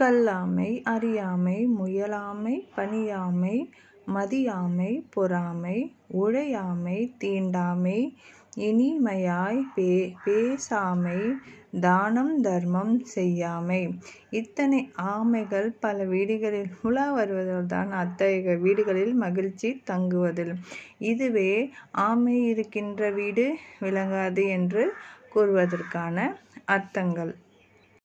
கல்லாமை அறியாமை முயலாமை பணியாமை மதியாமை பொறாமை உழையாமை தீண்டாமை இனிமையாய் பே பேசாமை தானம் தர்மம் செய்யாமை இத்தனை ஆமைகள் பல வீடுகளில் உலா வருவதால் தான் அத்தகைய வீடுகளில் மகிழ்ச்சி தங்குவதில் இதுவே ஆமை இருக்கின்ற வீடு விளங்காது என்று கூறுவதற்கான அர்த்தங்கள்